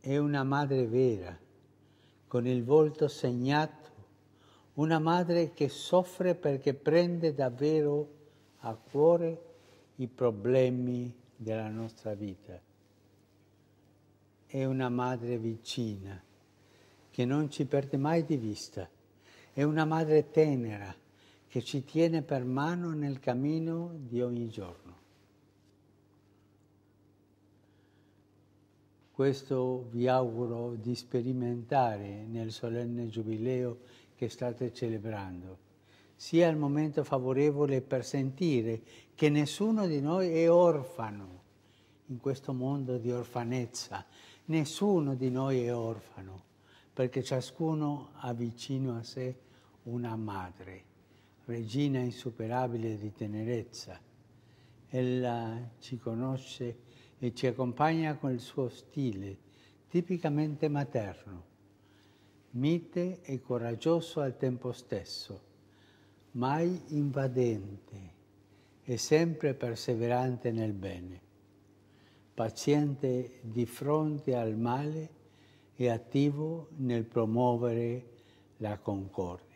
è una madre vera, con il volto segnato, una madre che soffre perché prende davvero a cuore i problemi della nostra vita. È una madre vicina, che non ci perde mai di vista. È una madre tenera, che ci tiene per mano nel cammino di ogni giorno. Questo vi auguro di sperimentare nel solenne giubileo che state celebrando. Sia il momento favorevole per sentire che nessuno di noi è orfano in questo mondo di orfanezza. Nessuno di noi è orfano, perché ciascuno ha vicino a sé una madre, regina insuperabile di tenerezza. Ella ci conosce e ci accompagna con il suo stile tipicamente materno, mite e coraggioso al tempo stesso, mai invadente e sempre perseverante nel bene, paziente di fronte al male e attivo nel promuovere la concordia.